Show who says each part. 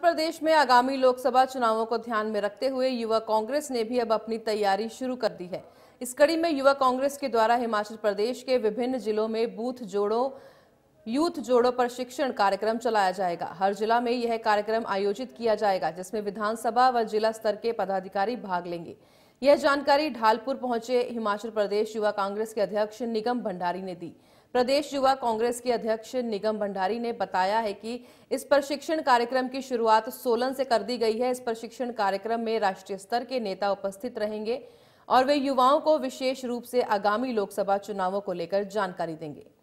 Speaker 1: प्रदेश में आगामी लोकसभा चुनावों को ध्यान में रखते हुए युवा कांग्रेस ने भी अब अपनी तैयारी शुरू कर दी है इस कड़ी में युवा कांग्रेस के द्वारा हिमाचल प्रदेश के विभिन्न जिलों में बूथ जोड़ों यूथ जोड़ो प्रशिक्षण कार्यक्रम चलाया जाएगा हर जिला में यह कार्यक्रम आयोजित किया जाएगा जिसमें विधानसभा व जिला स्तर के पदाधिकारी भाग लेंगे यह जानकारी ढालपुर पहुंचे हिमाचल प्रदेश युवा कांग्रेस के अध्यक्ष निगम भंडारी ने दी प्रदेश युवा कांग्रेस के अध्यक्ष निगम भंडारी ने बताया है कि इस प्रशिक्षण कार्यक्रम की शुरुआत सोलन से कर दी गई है इस प्रशिक्षण कार्यक्रम में राष्ट्रीय स्तर के नेता उपस्थित रहेंगे और वे युवाओं को विशेष रूप से आगामी लोकसभा चुनावों को लेकर जानकारी देंगे